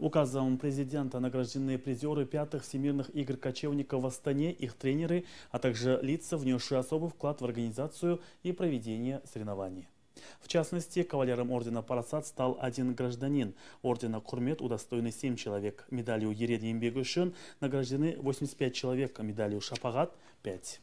Указом президента награждены призеры пятых всемирных игр кочевников в Астане, их тренеры, а также лица, внесшие особый вклад в организацию и проведение соревнований. В частности, кавалером ордена Парасат стал один гражданин. Ордена Курмет удостоены 7 человек. Медалью Ереди Имбегушин награждены 85 человек, а медалью Шапагат – 5.